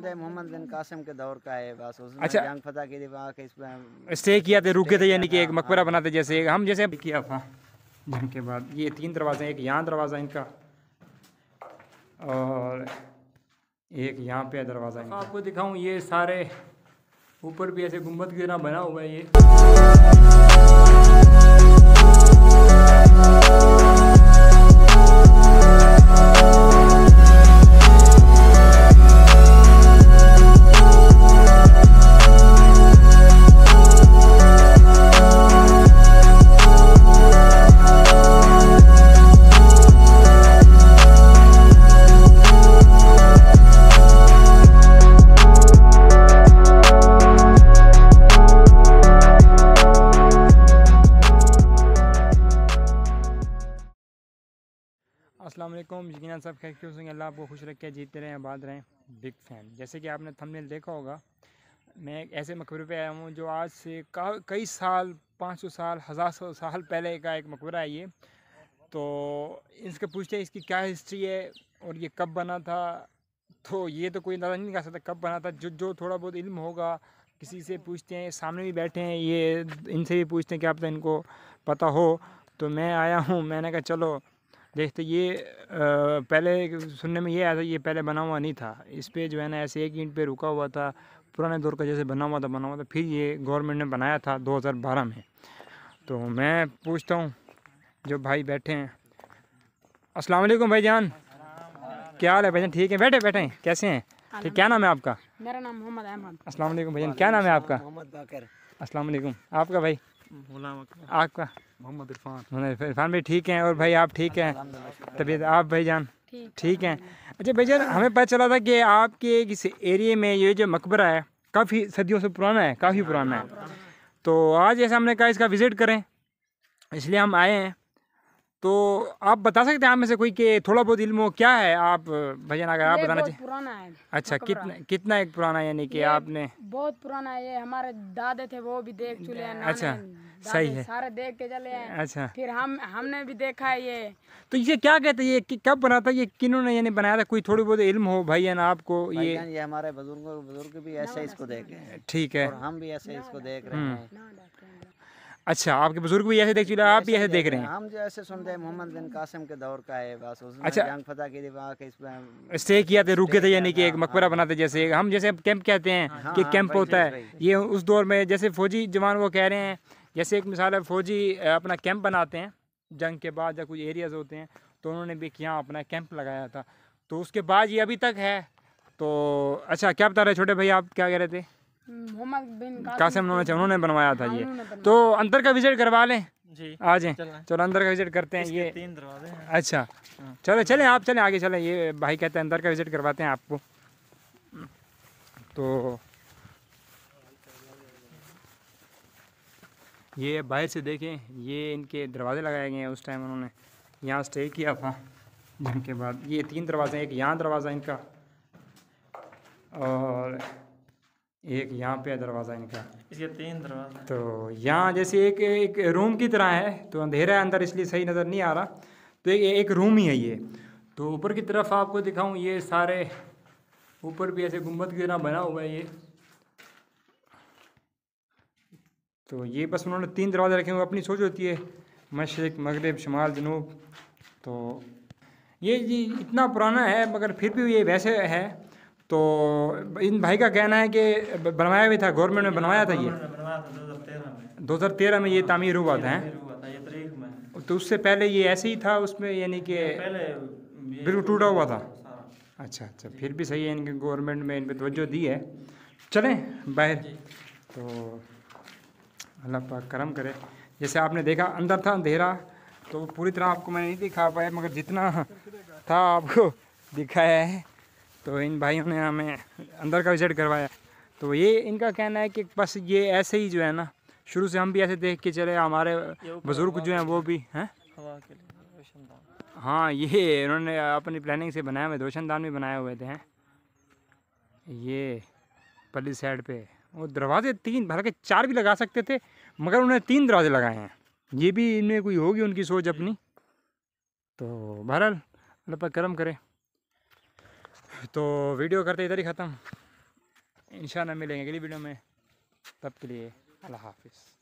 तो मोहम्मद बिन कासिम के दौर का है बस उसमें अच्छा जंग के स्टे किया थे रुके थे यानी कि एक हाँ, मकबरा हाँ। बनाते जैसे हम जैसे किया था जंग के बाद ये तीन दरवाजे एक यहाँ दरवाज़ा इनका और एक यहाँ पे दरवाज़ा इनका आपको दिखाऊ ये सारे ऊपर भी ऐसे गुम्बद की तरह बना हुआ है ये अस्सलाम वालेकुम यकीन सब खैर होंगे अल्लाह आपको खुश रखे जीते रहें आबाद रहें बिग फ़ैन जैसे कि आपने थंबनेल देखा होगा मैं एक ऐसे मकबरे पे आया हूँ जो आज से कई साल पाँच सौ साल हज़ार सौ साल पहले का एक मकबरा है ये तो इसके पूछते हैं इसकी क्या हिस्ट्री है और ये कब बना था तो ये तो कोई अंदाज़ा नहीं कर सकता कब बना था जो जो थोड़ा बहुत इल्म होगा किसी से पूछते हैं सामने भी बैठे हैं ये इनसे भी पूछते हैं कि आप तो इनको पता हो तो मैं आया हूँ मैंने कहा चलो देखते ये आ, पहले सुनने में ये आया था ये पहले बना हुआ नहीं था इस पर जो है ना ऐसे एक ईंट पे रुका हुआ था पुराने दौर का जैसे बना हुआ था बना हुआ था फिर ये गवर्नमेंट ने बनाया था 2012 में तो मैं पूछता हूँ जो भाई बैठे हैं अस्सलाम वालेकुम जान क्या हाल है भाई ठीक है बैठे बैठे हैं कैसे हैं ठीक क्या नाम है आपका मेरा नाम मोहम्मद अहमद अस्सलाम वालेकुम भाईजान क्या नाम है आपका मोहम्मद बाकर अस्सलाम वालेकुम आपका भाई आपका मोहम्मद इरफान इरफान भाई ठीक हैं और भाई आप ठीक हैं तबीयत आप भाई जान ठीक हैं अच्छा भाई जान हमें पता चला था कि आपके इस एरिए में ये जो मकबरा है काफ़ी सदियों से पुराना है काफ़ी पुराना है तो आज ऐसे हमने कहा इसका विज़िट करें इसलिए हम आए हैं तो आप बता सकते हैं आप में से कोई के थोड़ा बहुत इल्म हो क्या है आप भजन अगर आप बताना चाहिए पुराना है अच्छा कितना है। कितना एक पुराना यानी कि आपने बहुत पुराना है ये हमारे दादे थे वो भी देख चुके हैं अच्छा सही है सारे देख के चले हैं अच्छा फिर हम हमने भी देखा है ये तो ये क्या कहते हैं ये कब बना था ये किन्होंने यानी बनाया था कोई थोड़ी बहुत इल्म हो भाई ना आपको ये ये हमारे बुजुर्ग बुजुर्ग भी ऐसे इसको देखे ठीक है हम भी ऐसे इसको देख रहे हम्म। हैं अच्छा आपके बुजुर्ग भी ऐसे देख चुके आप भी ऐसे देख रहे हैं हम जो ऐसे सुनते हैं मोहम्मद बिन कासिम के दौर का है बस उसने अच्छा जंग फतह की स्टे किया थे रुके थे यानी कि एक हाँ। मकबरा बनाते जैसे हम जैसे कैंप कहते हैं हाँ, कि कैंप हाँ, होता है ये उस दौर में जैसे फौजी जवान वो कह रहे हैं जैसे एक मिसाल है फौजी अपना कैंप बनाते हैं जंग के बाद या कुछ एरियाज होते हैं तो उन्होंने भी यहाँ अपना कैंप लगाया था तो उसके बाद ये अभी तक है तो अच्छा क्या बता रहे छोटे भाई आप क्या कह रहे थे हम्म, कासिम नोच उन्होंने बनवाया था हाँ, ये तो अंदर का विजिट करवा लें जी आ जाए चलो अंदर का विजिट करते हैं ये तीन दरवाजे अच्छा हाँ। चलो चले आप चले आगे चले ये भाई कहते हैं अंदर का विजिट करवाते हैं आपको तो ये बाहर से देखें ये इनके दरवाजे लगाए गए हैं उस टाइम उन्होंने यहाँ स्टे किया था जिनके बाद ये तीन दरवाजे एक यहाँ दरवाज़ा इनका और एक यहाँ पे है दरवाज़ा इनका इसके तीन दरवाजा तो यहाँ जैसे एक एक रूम की तरह है तो अंधेरा है अंदर इसलिए सही नज़र नहीं आ रहा तो एक एक रूम ही है ये तो ऊपर की तरफ आपको दिखाऊं ये सारे ऊपर भी ऐसे गुम्बद की तरह बना हुआ है ये तो ये बस उन्होंने तीन दरवाज़े रखे हुए अपनी सोच होती है मशरक मगरब शुमाल जनूब तो ये जी इतना पुराना है मगर फिर भी ये वैसे है तो इन भाई का कहना है कि बनवाया भी था गवर्नमेंट ने बनवाया था ये दो हज़ार तेरह में ये तामीर हुआ था तो उससे पहले ये ऐसे ही था उसमें यानी कि बिल्कुल टूटा हुआ था हाँ। अच्छा अच्छा फिर भी सही है इनके गवर्नमेंट में इन पर तोज्जो दी है चलें बाहर तो अल्लाह पाक करम करे जैसे आपने देखा अंदर था अंधेरा तो पूरी तरह आपको मैंने नहीं दिखा पाया मगर जितना था आपको दिखाया है तो इन भाइयों ने हमें अंदर का विज़िट करवाया तो ये इनका कहना है कि बस ये ऐसे ही जो है ना शुरू से हम भी ऐसे देख के चले हमारे बुज़ुर्ग जो हैं वो भी हैं हाँ ये इन्होंने अपनी प्लानिंग से बनाए हुए रोशन दान भी बनाए हुए थे हैं ये पल्ली साइड पे और दरवाजे तीन भर के चार भी लगा सकते थे मगर उन्होंने तीन दरवाजे लगाए हैं ये भी इनमें कोई होगी उनकी सोच अपनी तो बहरहाल अल्लाह पर करम करें तो वीडियो करते इधर ही ख़त्म इन मिलेंगे अगली वीडियो में तब के लिए अल्लाह हाफिज़